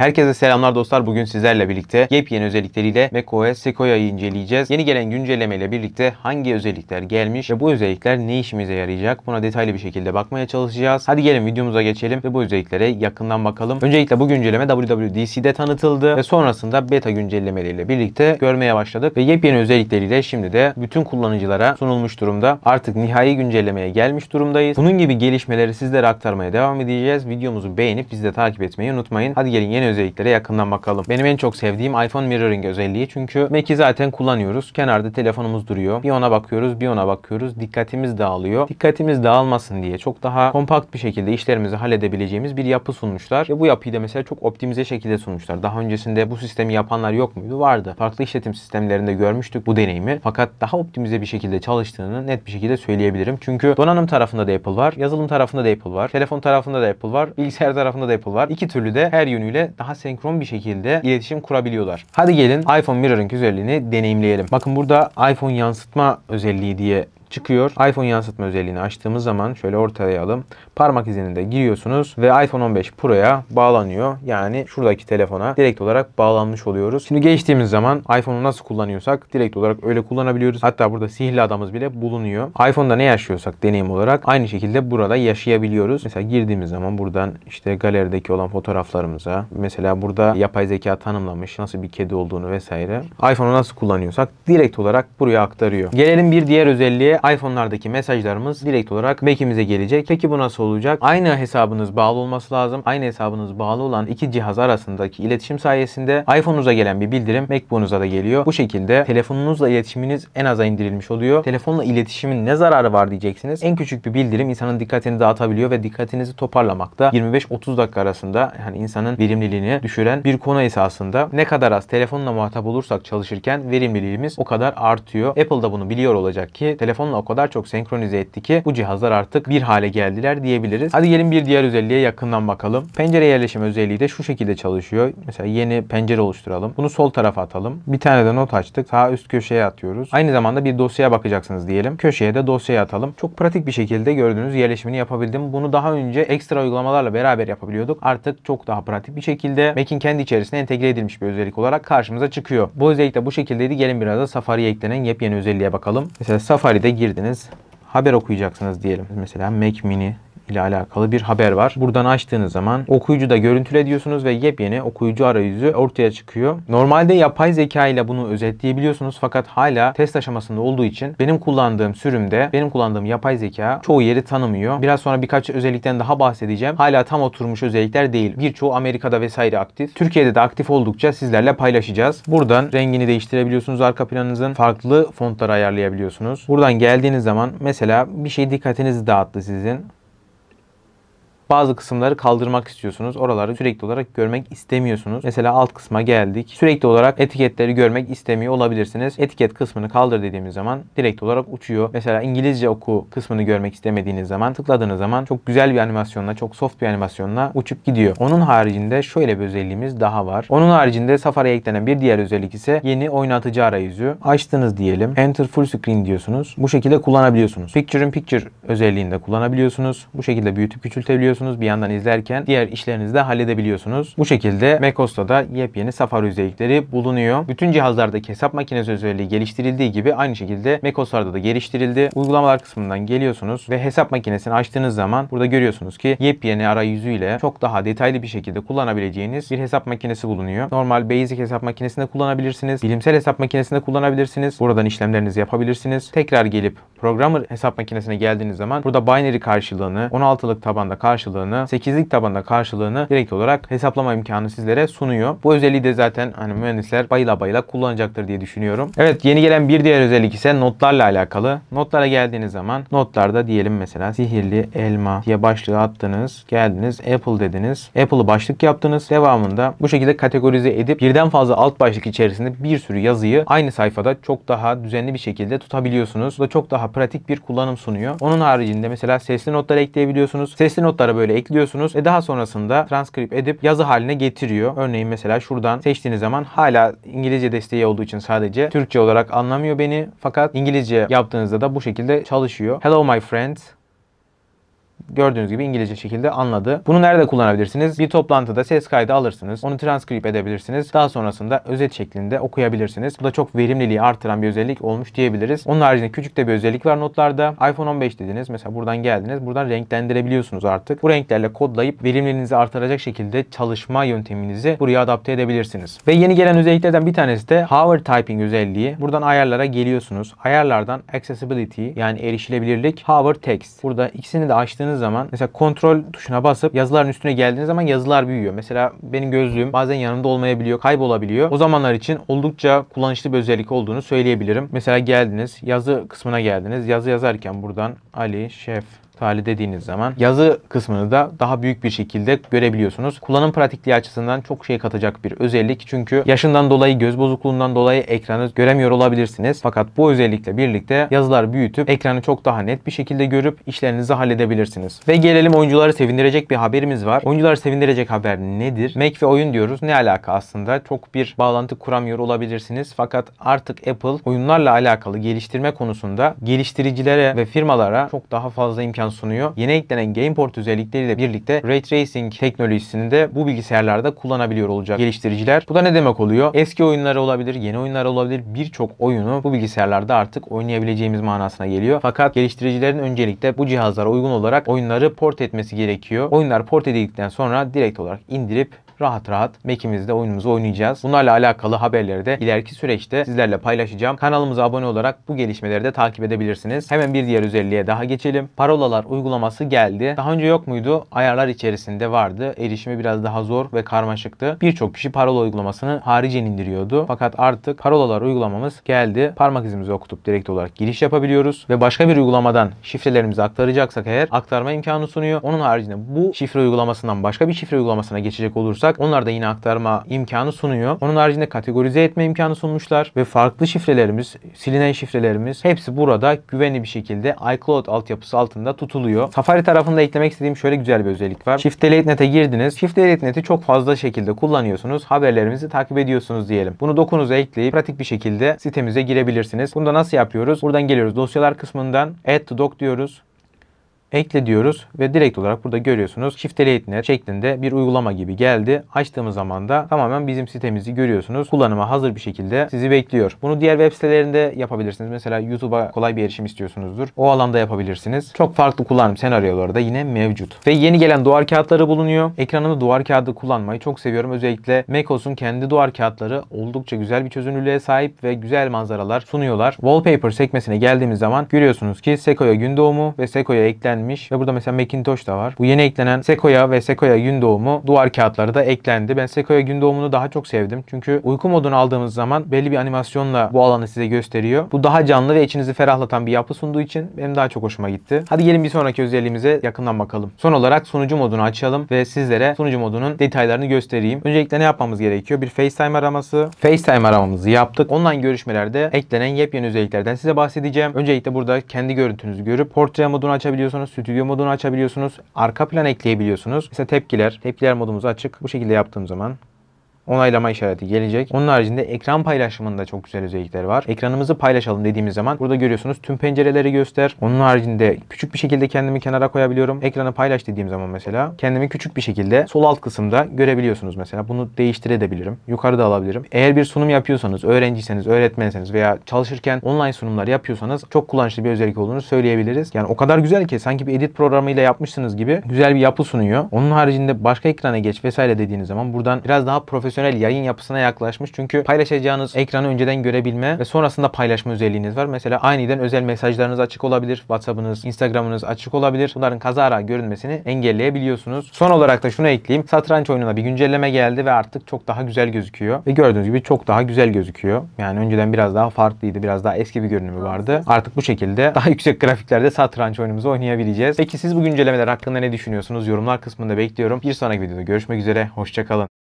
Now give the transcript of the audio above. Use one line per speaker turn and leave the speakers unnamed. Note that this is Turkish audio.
Herkese selamlar dostlar. Bugün sizlerle birlikte yepyeni özellikleriyle macOS Sequoia'yı inceleyeceğiz. Yeni gelen güncelleme ile birlikte hangi özellikler gelmiş ve bu özellikler ne işimize yarayacak? Buna detaylı bir şekilde bakmaya çalışacağız. Hadi gelin videomuza geçelim ve bu özelliklere yakından bakalım. Öncelikle bu güncelleme WWDC'de tanıtıldı ve sonrasında beta güncellemeleriyle birlikte görmeye başladık ve yepyeni özellikleriyle şimdi de bütün kullanıcılara sunulmuş durumda. Artık nihai güncellemeye gelmiş durumdayız. Bunun gibi gelişmeleri sizlere aktarmaya devam edeceğiz. Videomuzu beğenip bizi de takip etmeyi unutmayın. Hadi gelin yeni özelliklere yakından bakalım. Benim en çok sevdiğim iPhone mirroring özelliği çünkü Mac'i zaten kullanıyoruz. Kenarda telefonumuz duruyor. Bir ona bakıyoruz, bir ona bakıyoruz. Dikkatimiz dağılıyor. Dikkatimiz dağılmasın diye çok daha kompakt bir şekilde işlerimizi halledebileceğimiz bir yapı sunmuşlar. Ve bu yapıyı da mesela çok optimize şekilde sunmuşlar. Daha öncesinde bu sistemi yapanlar yok muydu? Vardı. Farklı işletim sistemlerinde görmüştük bu deneyimi. Fakat daha optimize bir şekilde çalıştığını net bir şekilde söyleyebilirim. Çünkü donanım tarafında da Apple var, yazılım tarafında da Apple var, telefon tarafında da Apple var, bilgisayar tarafında da Apple var. İki türlü de her yönüyle daha senkron bir şekilde iletişim kurabiliyorlar. Hadi gelin iPhone Mirror'ın özelliğini deneyimleyelim. Bakın burada iPhone yansıtma özelliği diye çıkıyor. iPhone yansıtma özelliğini açtığımız zaman şöyle ortaya alalım. Parmak izini de giriyorsunuz ve iPhone 15 Pro'ya bağlanıyor. Yani şuradaki telefona direkt olarak bağlanmış oluyoruz. Şimdi geçtiğimiz zaman iPhone'u nasıl kullanıyorsak direkt olarak öyle kullanabiliyoruz. Hatta burada sihirli adamız bile bulunuyor. iPhone'da ne yaşıyorsak deneyim olarak aynı şekilde burada yaşayabiliyoruz. Mesela girdiğimiz zaman buradan işte galerideki olan fotoğraflarımıza mesela burada yapay zeka tanımlamış nasıl bir kedi olduğunu vesaire. iPhone'u nasıl kullanıyorsak direkt olarak buraya aktarıyor. Gelelim bir diğer özelliğe. iPhone'lardaki mesajlarımız direkt olarak Mac'imize gelecek. Peki bu nasıl olur? olacak. Aynı hesabınız bağlı olması lazım. Aynı hesabınız bağlı olan iki cihaz arasındaki iletişim sayesinde iPhone'unuza gelen bir bildirim MacBook'unuza da geliyor. Bu şekilde telefonunuzla iletişiminiz en aza indirilmiş oluyor. Telefonla iletişimin ne zararı var diyeceksiniz. En küçük bir bildirim insanın dikkatini dağıtabiliyor ve dikkatinizi toparlamakta 25-30 dakika arasında yani insanın verimliliğini düşüren bir konu esasında. Ne kadar az telefonla muhatap olursak çalışırken verimliliğimiz o kadar artıyor. Apple da bunu biliyor olacak ki telefonla o kadar çok senkronize etti ki bu cihazlar artık bir hale geldiler diye diyebiliriz. Hadi gelin bir diğer özelliğe yakından bakalım. Pencere yerleşim özelliği de şu şekilde çalışıyor. Mesela yeni pencere oluşturalım. Bunu sol tarafa atalım. Bir tane de not açtık. Sağ üst köşeye atıyoruz. Aynı zamanda bir dosyaya bakacaksınız diyelim. Köşeye de dosyaya atalım. Çok pratik bir şekilde gördüğünüz yerleşimini yapabildim. Bunu daha önce ekstra uygulamalarla beraber yapabiliyorduk. Artık çok daha pratik bir şekilde Mac'in kendi içerisine entegre edilmiş bir özellik olarak karşımıza çıkıyor. Bu özellik de bu şekildeydi. Gelin biraz da Safari'ye eklenen yepyeni özelliğe bakalım. Mesela Safari'de girdiniz haber okuyacaksınız diyelim. Mesela Mac Mini ile alakalı bir haber var. Buradan açtığınız zaman okuyucu da görüntüle ve yepyeni okuyucu arayüzü ortaya çıkıyor. Normalde yapay zeka ile bunu özetleyebiliyorsunuz fakat hala test aşamasında olduğu için benim kullandığım sürümde benim kullandığım yapay zeka çoğu yeri tanımıyor. Biraz sonra birkaç özellikten daha bahsedeceğim. Hala tam oturmuş özellikler değil. Birçoğu Amerika'da vesaire aktif. Türkiye'de de aktif oldukça sizlerle paylaşacağız. Buradan rengini değiştirebiliyorsunuz arka planınızın. Farklı fontları ayarlayabiliyorsunuz. Buradan geldiğiniz zaman mesela bir şey dikkatinizi dağıttı sizin. Bazı kısımları kaldırmak istiyorsunuz. Oraları sürekli olarak görmek istemiyorsunuz. Mesela alt kısma geldik. Sürekli olarak etiketleri görmek istemiyor olabilirsiniz. Etiket kısmını kaldır dediğimiz zaman direkt olarak uçuyor. Mesela İngilizce oku kısmını görmek istemediğiniz zaman tıkladığınız zaman çok güzel bir animasyonla, çok soft bir animasyonla uçup gidiyor. Onun haricinde şöyle bir özelliğimiz daha var. Onun haricinde Safari'ye eklenen bir diğer özellik ise yeni oynatıcı arayüzü. Açtınız diyelim. Enter full screen diyorsunuz. Bu şekilde kullanabiliyorsunuz. Picture in picture özelliğinde kullanabiliyorsunuz. Bu şekilde büyütüp küçültebiliyorsunuz yapabiliyorsunuz. Bir yandan izlerken diğer işlerinizi de halledebiliyorsunuz. Bu şekilde MacOS'ta da yepyeni Safari özellikleri bulunuyor. Bütün cihazlardaki hesap makinesi özelliği geliştirildiği gibi aynı şekilde MacOS'larda da geliştirildi. Uygulamalar kısmından geliyorsunuz ve hesap makinesini açtığınız zaman burada görüyorsunuz ki yepyeni arayüzüyle çok daha detaylı bir şekilde kullanabileceğiniz bir hesap makinesi bulunuyor. Normal basic hesap makinesinde kullanabilirsiniz. Bilimsel hesap makinesinde kullanabilirsiniz. Buradan işlemlerinizi yapabilirsiniz. Tekrar gelip programmer hesap makinesine geldiğiniz zaman burada binary karşılığını 16'lık tabanda karşılığını karşılığını 8'lik tabanda karşılığını direkt olarak hesaplama imkanı sizlere sunuyor. Bu özelliği de zaten hani mühendisler bayıla bayıla kullanacaktır diye düşünüyorum. Evet yeni gelen bir diğer özellik ise notlarla alakalı. Notlara geldiğiniz zaman notlarda diyelim mesela sihirli elma diye başlığı attınız. Geldiniz Apple dediniz. Apple'ı başlık yaptınız. Devamında bu şekilde kategorize edip birden fazla alt başlık içerisinde bir sürü yazıyı aynı sayfada çok daha düzenli bir şekilde tutabiliyorsunuz. Bu da çok daha pratik bir kullanım sunuyor. Onun haricinde mesela sesli notlar ekleyebiliyorsunuz. Sesli notlara böyle ekliyorsunuz ve daha sonrasında transkrip edip yazı haline getiriyor. Örneğin mesela şuradan seçtiğiniz zaman hala İngilizce desteği olduğu için sadece Türkçe olarak anlamıyor beni fakat İngilizce yaptığınızda da bu şekilde çalışıyor. Hello my friends gördüğünüz gibi İngilizce şekilde anladı. Bunu nerede kullanabilirsiniz? Bir toplantıda ses kaydı alırsınız. Onu transkrip edebilirsiniz. Daha sonrasında özet şeklinde okuyabilirsiniz. Bu da çok verimliliği artıran bir özellik olmuş diyebiliriz. Onun haricinde küçük de bir özellik var notlarda. iPhone 15 dediniz. Mesela buradan geldiniz. Buradan renklendirebiliyorsunuz artık. Bu renklerle kodlayıp verimliliğinizi artıracak şekilde çalışma yönteminizi buraya adapte edebilirsiniz. Ve yeni gelen özelliklerden bir tanesi de Hover Typing özelliği. Buradan ayarlara geliyorsunuz. Ayarlardan Accessibility yani erişilebilirlik, Hover Text. Burada ikisini de açtığınız baktığınız zaman mesela kontrol tuşuna basıp yazıların üstüne geldiğiniz zaman yazılar büyüyor. Mesela benim gözlüğüm bazen yanımda olmayabiliyor, kaybolabiliyor. O zamanlar için oldukça kullanışlı bir özellik olduğunu söyleyebilirim. Mesela geldiniz, yazı kısmına geldiniz. Yazı yazarken buradan Ali Şef hali dediğiniz zaman yazı kısmını da daha büyük bir şekilde görebiliyorsunuz. Kullanım pratikliği açısından çok şey katacak bir özellik. Çünkü yaşından dolayı, göz bozukluğundan dolayı ekranı göremiyor olabilirsiniz. Fakat bu özellikle birlikte yazılar büyütüp ekranı çok daha net bir şekilde görüp işlerinizi halledebilirsiniz. Ve gelelim oyuncuları sevindirecek bir haberimiz var. Oyuncuları sevindirecek haber nedir? Mac ve oyun diyoruz. Ne alaka aslında? Çok bir bağlantı kuramıyor olabilirsiniz. Fakat artık Apple oyunlarla alakalı geliştirme konusunda geliştiricilere ve firmalara çok daha fazla imkan imkan sunuyor. Yeni eklenen GamePort özellikleriyle birlikte Ray Tracing teknolojisini de bu bilgisayarlarda kullanabiliyor olacak geliştiriciler. Bu da ne demek oluyor? Eski oyunlar olabilir, yeni oyunlar olabilir. Birçok oyunu bu bilgisayarlarda artık oynayabileceğimiz manasına geliyor. Fakat geliştiricilerin öncelikle bu cihazlara uygun olarak oyunları port etmesi gerekiyor. Oyunlar port edildikten sonra direkt olarak indirip rahat rahat Mac'imizde oyunumuzu oynayacağız. Bunlarla alakalı haberleri de ileriki süreçte sizlerle paylaşacağım. Kanalımıza abone olarak bu gelişmeleri de takip edebilirsiniz. Hemen bir diğer özelliğe daha geçelim. Parolalar uygulaması geldi. Daha önce yok muydu? Ayarlar içerisinde vardı. Erişimi biraz daha zor ve karmaşıktı. Birçok kişi parola uygulamasını haricen indiriyordu. Fakat artık parolalar uygulamamız geldi. Parmak izimizi okutup direkt olarak giriş yapabiliyoruz ve başka bir uygulamadan şifrelerimizi aktaracaksak eğer aktarma imkanı sunuyor. Onun haricinde bu şifre uygulamasından başka bir şifre uygulamasına geçecek olursak yaparsak onlar da yine aktarma imkanı sunuyor. Onun haricinde kategorize etme imkanı sunmuşlar ve farklı şifrelerimiz, silinen şifrelerimiz hepsi burada güvenli bir şekilde iCloud altyapısı altında tutuluyor. Safari tarafında eklemek istediğim şöyle güzel bir özellik var. Shift Delete Net'e girdiniz. Shift Delete Net'i çok fazla şekilde kullanıyorsunuz. Haberlerimizi takip ediyorsunuz diyelim. Bunu dokunuza ekleyip pratik bir şekilde sitemize girebilirsiniz. Bunu da nasıl yapıyoruz? Buradan geliyoruz. Dosyalar kısmından Add to Doc diyoruz ekle diyoruz ve direkt olarak burada görüyorsunuz Shift-Delete.net şeklinde bir uygulama gibi geldi. Açtığımız zaman da tamamen bizim sitemizi görüyorsunuz. Kullanıma hazır bir şekilde sizi bekliyor. Bunu diğer web sitelerinde yapabilirsiniz. Mesela YouTube'a kolay bir erişim istiyorsunuzdur. O alanda yapabilirsiniz. Çok farklı kullanım senaryoları da yine mevcut. Ve yeni gelen duvar kağıtları bulunuyor. Ekranımda duvar kağıdı kullanmayı çok seviyorum. Özellikle macOS'un kendi duvar kağıtları oldukça güzel bir çözünürlüğe sahip ve güzel manzaralar sunuyorlar. Wallpaper sekmesine geldiğimiz zaman görüyorsunuz ki Sequoia Gündoğumu ve Sequoia eklen eklenmiş ve burada mesela Macintosh da var. Bu yeni eklenen Sequoia ve Sequoia gün doğumu duvar kağıtları da eklendi. Ben Sequoia gün doğumunu daha çok sevdim. Çünkü uyku modunu aldığımız zaman belli bir animasyonla bu alanı size gösteriyor. Bu daha canlı ve içinizi ferahlatan bir yapı sunduğu için benim daha çok hoşuma gitti. Hadi gelin bir sonraki özelliğimize yakından bakalım. Son olarak sunucu modunu açalım ve sizlere sunucu modunun detaylarını göstereyim. Öncelikle ne yapmamız gerekiyor? Bir FaceTime araması. FaceTime aramamızı yaptık. Online görüşmelerde eklenen yepyeni özelliklerden size bahsedeceğim. Öncelikle burada kendi görüntünüzü görüp portre modunu açabiliyorsunuz stüdyo modunu açabiliyorsunuz. Arka plan ekleyebiliyorsunuz. Mesela tepkiler. Tepkiler modumuz açık. Bu şekilde yaptığım zaman onaylama işareti gelecek. Onun haricinde ekran paylaşımında çok güzel özellikler var. Ekranımızı paylaşalım dediğimiz zaman burada görüyorsunuz tüm pencereleri göster. Onun haricinde küçük bir şekilde kendimi kenara koyabiliyorum. Ekranı paylaş dediğim zaman mesela kendimi küçük bir şekilde sol alt kısımda görebiliyorsunuz mesela. Bunu değiştirebilirim. Yukarıda alabilirim. Eğer bir sunum yapıyorsanız, öğrenciyseniz, öğretmenseniz veya çalışırken online sunumlar yapıyorsanız çok kullanışlı bir özellik olduğunu söyleyebiliriz. Yani o kadar güzel ki sanki bir edit programıyla yapmışsınız gibi güzel bir yapı sunuyor. Onun haricinde başka ekrana geç vesaire dediğiniz zaman buradan biraz daha profesyonel profesyonel yayın yapısına yaklaşmış. Çünkü paylaşacağınız ekranı önceden görebilme ve sonrasında paylaşma özelliğiniz var. Mesela aniden özel mesajlarınız açık olabilir. WhatsApp'ınız, Instagram'ınız açık olabilir. Bunların kazara görünmesini engelleyebiliyorsunuz. Son olarak da şunu ekleyeyim. Satranç oyununa bir güncelleme geldi ve artık çok daha güzel gözüküyor. Ve gördüğünüz gibi çok daha güzel gözüküyor. Yani önceden biraz daha farklıydı. Biraz daha eski bir görünümü vardı. Artık bu şekilde daha yüksek grafiklerde satranç oyunumuzu oynayabileceğiz. Peki siz bu güncellemeler hakkında ne düşünüyorsunuz? Yorumlar kısmında bekliyorum. Bir sonraki videoda görüşmek üzere. Hoşçakalın.